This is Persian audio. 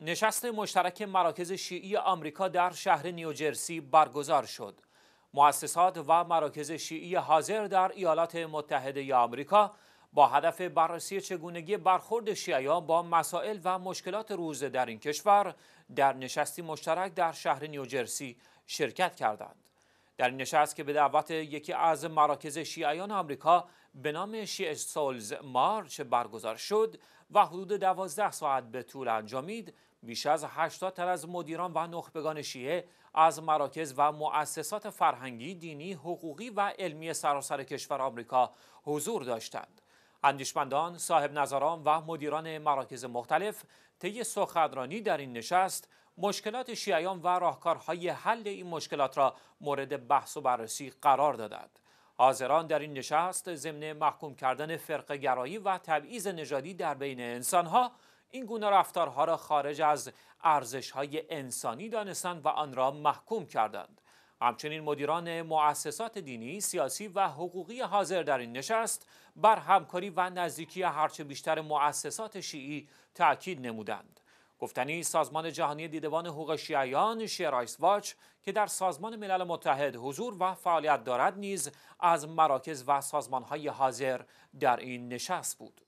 نشست مشترک مراکز شیعی آمریکا در شهر نیوجرسی برگزار شد. مؤسسات و مراکز شیعی حاضر در ایالات متحده آمریکا با هدف بررسی چگونگی برخورد شیعیان با مسائل و مشکلات روزه در این کشور در نشستی مشترک در شهر نیوجرسی شرکت کردند. در این نشست که به دعوت یکی از مراکز شیعیان آمریکا به نام شیع سولز مارچ برگزار شد و حدود دوازده ساعت به طول انجامید بیش از 80 تر از مدیران و نخبگان شیعه از مراکز و مؤسسات فرهنگی، دینی، حقوقی و علمی سراسر کشور آمریکا حضور داشتند. اندیشمندان، صاحب نظران و مدیران مراکز مختلف طی سخنرانی در این نشست مشکلات شیعیان و راهکارهای حل این مشکلات را مورد بحث و بررسی قرار دادند حاضران در این نشست ضمن محکوم کردن فرق گرایی و تبعیض نژادی در بین انسانها این گونه رفتارها را خارج از ارزشهای انسانی دانستند و آن را محکوم کردند همچنین مدیران مؤسسات دینی، سیاسی و حقوقی حاضر در این نشست بر همکاری و نزدیکی هرچه بیشتر مؤسسات شیعی تأکید نمودند. گفتنی سازمان جهانی دیدبان حقوق شیعیان شیرایس واچ که در سازمان ملل متحد حضور و فعالیت دارد نیز از مراکز و سازمانهای حاضر در این نشست بود